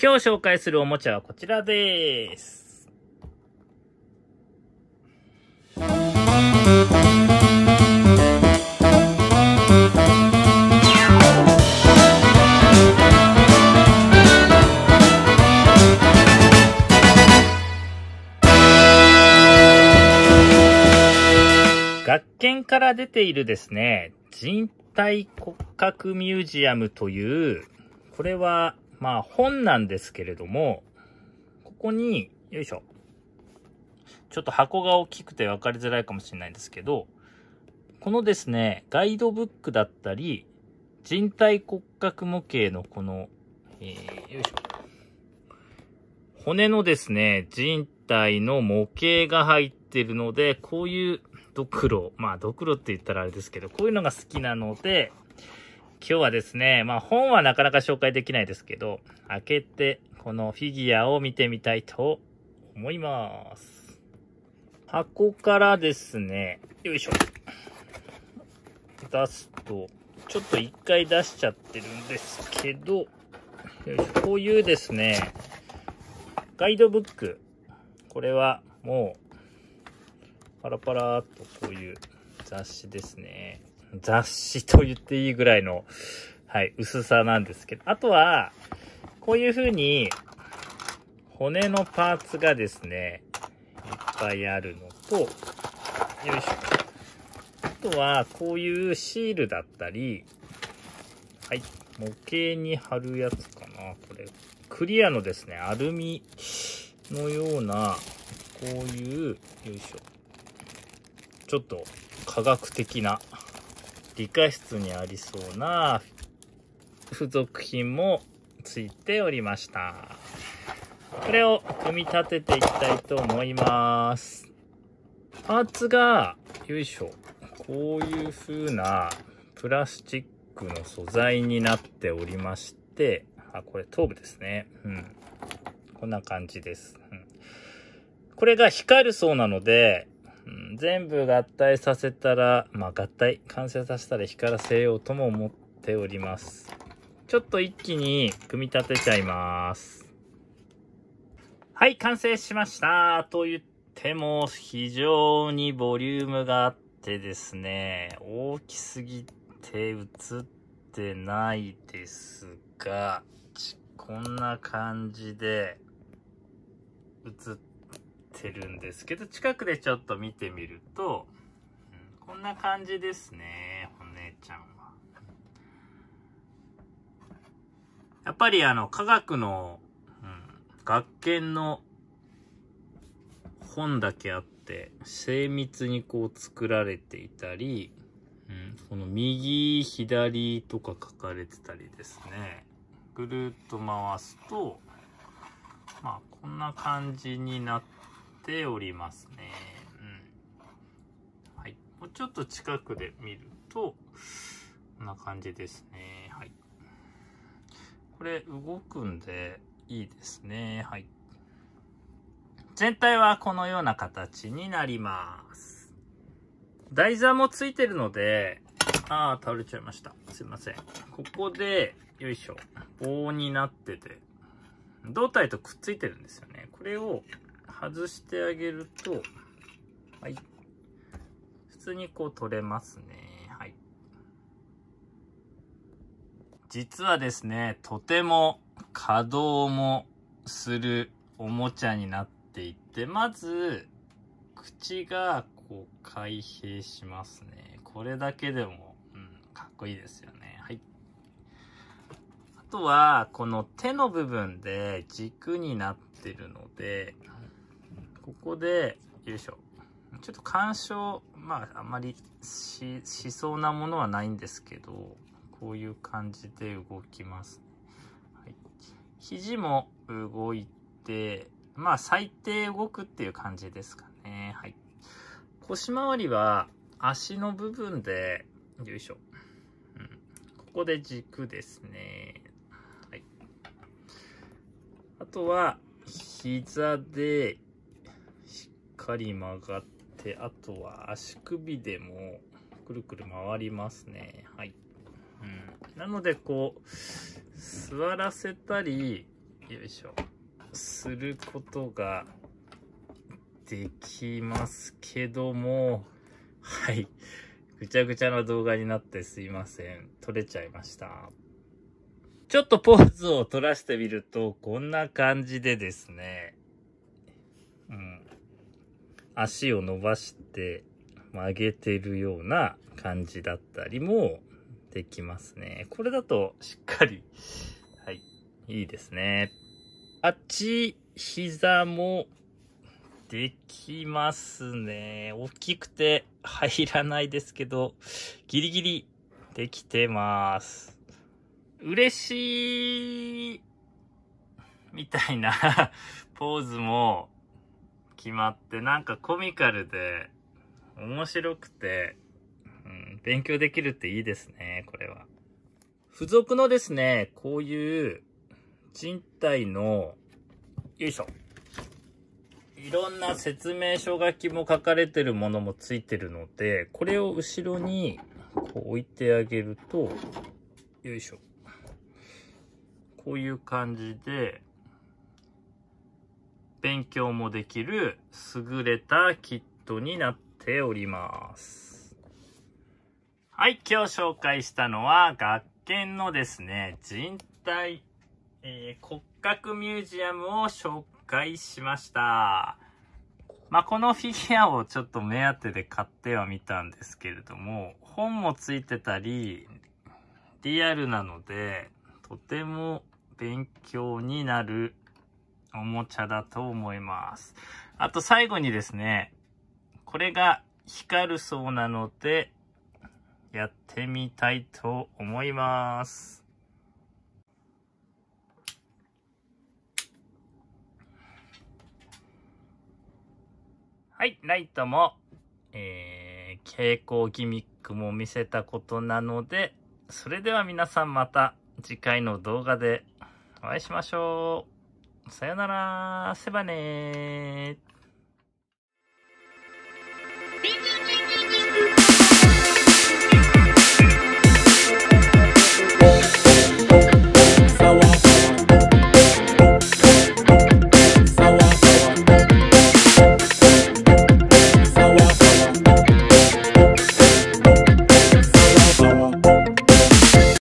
今日紹介するおもちゃはこちらです。学研から出ているですね、人体骨格ミュージアムという、これはまあ本なんですけれども、ここに、よいしょ。ちょっと箱が大きくて分かりづらいかもしれないんですけど、このですね、ガイドブックだったり、人体骨格模型のこの、えー、よいしょ。骨のですね、人体の模型が入ってるので、こういうドクロ、まあドクロって言ったらあれですけど、こういうのが好きなので、今日はですね、まあ本はなかなか紹介できないですけど、開けてこのフィギュアを見てみたいと思います。箱からですね、よいしょ。出すと、ちょっと一回出しちゃってるんですけど、こういうですね、ガイドブック。これはもう、パラパラっとこういう雑誌ですね。雑誌と言っていいぐらいの、はい、薄さなんですけど、あとは、こういう風に、骨のパーツがですね、いっぱいあるのと、よいしょ。あとは、こういうシールだったり、はい、模型に貼るやつかな、これ。クリアのですね、アルミのような、こういう、よいしょ。ちょっと科学的な理科室にありそうな付属品もついておりました。これを組み立てていきたいと思います。パーツが、よいしょ、こういう風なプラスチックの素材になっておりまして、あ、これ頭部ですね。うん。こんな感じです。うん、これが光るそうなので、全部合体させたら、まあ合体、完成させたら光らせようとも思っております。ちょっと一気に組み立てちゃいます。はい、完成しましたと言っても、非常にボリュームがあってですね、大きすぎて映ってないですが、こんな感じで映ってってるんですけど、近くでちょっと見てみると、うん、こんな感じですね、お姉ちゃんは。やっぱりあの、科学の、うん、学研の本だけあって、精密にこう作られていたり、うん、この右、左とか書かれてたりですね。ぐるっと回すと、まあ、こんな感じになってておりますね。うん。はい。もうちょっと近くで見ると、こんな感じですね。はい。これ動くんでいいですね。はい。全体はこのような形になります。台座もついてるので、ああ、倒れちゃいました。すいません。ここで、よいしょ、棒になってて、胴体とくっついてるんですよね。これを外してあげると、はい。普通にこう取れますね。はい。実はですね、とても稼働もするおもちゃになっていて、まず、口がこう開閉しますね。これだけでも、うん、かっこいいですよね。はい。あとは、この手の部分で軸になってるので、ここで、よいしょ。ちょっと干渉、まあ、あんまりし、しそうなものはないんですけど、こういう感じで動きます。はい。肘も動いて、まあ、最低動くっていう感じですかね。はい。腰回りは、足の部分で、よいしょ。うん。ここで軸ですね。はい。あとは、膝で、かり曲がって、あとは足首でもくるくる回りますね。はい。うん、なので、こう、座らせたり、よいしょ、することができますけども、はい。ぐちゃぐちゃな動画になってすいません。撮れちゃいました。ちょっとポーズを取らせてみると、こんな感じでですね、足を伸ばして曲げてるような感じだったりもできますね。これだとしっかり、はい、いいですね。あっち膝もできますね。大きくて入らないですけど、ギリギリできてます。嬉しいみたいな ポーズも決まってなんかコミカルで面白くて、うん、勉強できるっていいですね、これは。付属のですね、こういう賃貸の、よいしょ。いろんな説明書書きも書かれてるものもついてるので、これを後ろにこう置いてあげると、よいしょ。こういう感じで、勉強もできる優れたキットになっております。はい、今日紹介したのは、学研のですね、人体、えー、骨格ミュージアムを紹介しました。まあ、このフィギュアをちょっと目当てで買ってはみたんですけれども、本もついてたり、リアルなので、とても勉強になるおもちゃだと思います。あと最後にですね、これが光るそうなので、やってみたいと思います。はい、ライトも、えー、蛍光ギミックも見せたことなので、それでは皆さんまた次回の動画でお会いしましょう。さよなら、せばねー。